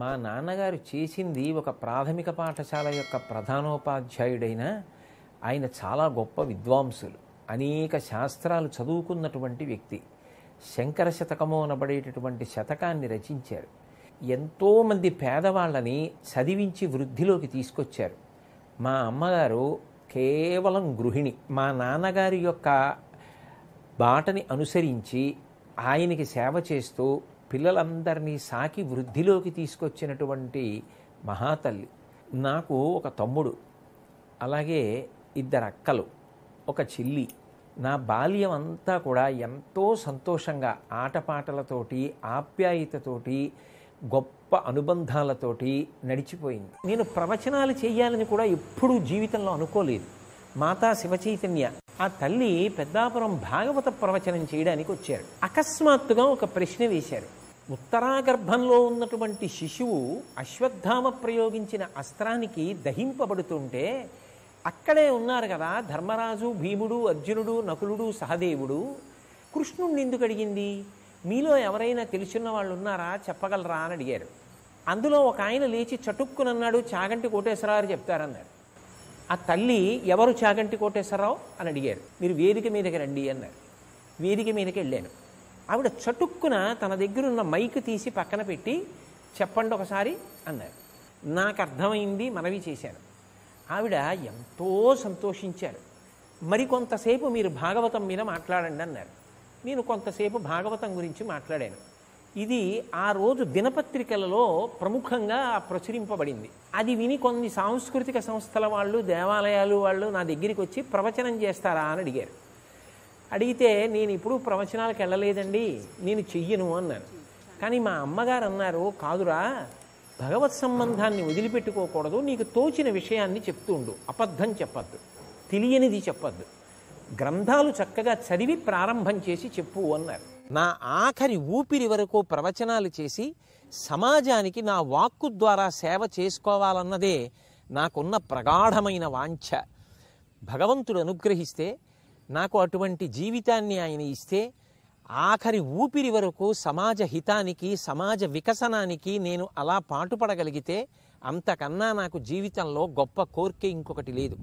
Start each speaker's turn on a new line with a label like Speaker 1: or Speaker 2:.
Speaker 1: మా నాన్నగారు చేసింది ఒక ప్రాథమిక పాఠశాల యొక్క ప్రధానోపాధ్యాయుడైన ఆయన చాలా గొప్ప విద్వాంసులు అనేక శాస్త్రాలు చదువుకున్నటువంటి వ్యక్తి శంకర శతకము అనబడేటటువంటి శతకాన్ని రచించారు ఎంతోమంది పేదవాళ్ళని చదివించి వృద్ధిలోకి తీసుకొచ్చారు మా అమ్మగారు కేవలం గృహిణి మా నాన్నగారి యొక్క బాటని అనుసరించి ఆయనకి సేవ చేస్తూ పిల్లలందరినీ సాకి వృద్ధిలోకి తీసుకొచ్చినటువంటి మహాతల్లి నాకు ఒక తమ్ముడు అలాగే ఇద్దరు అక్కలు ఒక చిల్లి నా బాల్యం అంతా కూడా ఎంతో సంతోషంగా ఆటపాటలతోటి ఆప్యాయతతోటి గొప్ప అనుబంధాలతోటి నడిచిపోయింది నేను ప్రవచనాలు చేయాలని కూడా ఎప్పుడూ జీవితంలో అనుకోలేదు మాతా శివచైతన్య ఆ తల్లి పెద్దాపురం భాగవత ప్రవచనం చేయడానికి వచ్చారు అకస్మాత్తుగా ఒక ప్రశ్న వేశారు ఉత్తరాగర్భంలో ఉన్నటువంటి శిశువు అశ్వత్థామ ప్రయోగించిన అస్త్రానికి దహింపబడుతుంటే అక్కడే ఉన్నారు కదా ధర్మరాజు భీముడు అర్జునుడు నకులుడు సహదేవుడు కృష్ణుణ్ణి ఎందుకు అడిగింది మీలో ఎవరైనా తెలుసున్న వాళ్ళు ఉన్నారా చెప్పగలరా అని అడిగారు అందులో ఒక ఆయన లేచి చటుక్కునన్నాడు చాగంటి కోటేశ్వరరావు చెప్తారన్నారు ఆ తల్లి ఎవరు చాగంటి కోటేశ్వరరావు అని అడిగారు మీరు వేదిక మీదకి రండి అన్నారు వేదిక మీదకి వెళ్ళాను ఆవిడ చటుక్కున తన దగ్గరున్న మైక్ తీసి పక్కన పెట్టి చెప్పండి ఒకసారి అన్నారు నాకు అర్థమైంది మనవి చేశాను ఆవిడ ఎంతో సంతోషించారు మరికొంతసేపు మీరు భాగవతం మీద మాట్లాడండి అన్నారు నేను కొంతసేపు భాగవతం గురించి మాట్లాడాను ఇది ఆ రోజు దినపత్రికలలో ప్రముఖంగా ప్రచురింపబడింది అది విని కొన్ని సాంస్కృతిక సంస్థల వాళ్ళు దేవాలయాలు వాళ్ళు నా దగ్గరికి వచ్చి ప్రవచనం చేస్తారా అని అడిగారు అడిగితే నేను ఇప్పుడు ప్రవచనాలకు వెళ్ళలేదండి నేను చెయ్యను అన్నాను కానీ మా అమ్మగారు అన్నారు కాదురా భగవత్ సంబంధాన్ని వదిలిపెట్టుకోకూడదు నీకు తోచిన విషయాన్ని చెప్తూ ఉండు అబద్ధం చెప్పద్దు తెలియనిది చెప్పద్దు గ్రంథాలు చక్కగా చదివి ప్రారంభం చేసి చెప్పు అన్నారు నా ఆఖరి ఊపిరి వరకు ప్రవచనాలు చేసి సమాజానికి నా వాక్కు ద్వారా సేవ చేసుకోవాలన్నదే నాకున్న ప్రగాఢమైన వాంఛ భగవంతుడు అనుగ్రహిస్తే నాకు అటువంటి జీవితాన్ని ఆయన ఇస్తే ఆఖరి ఊపిరి వరకు సమాజ హితానికి సమాజ వికసనానికి నేను అలా పాటుపడగలిగితే అంతకన్నా నాకు జీవితంలో గొప్ప కోరిక ఇంకొకటి లేదు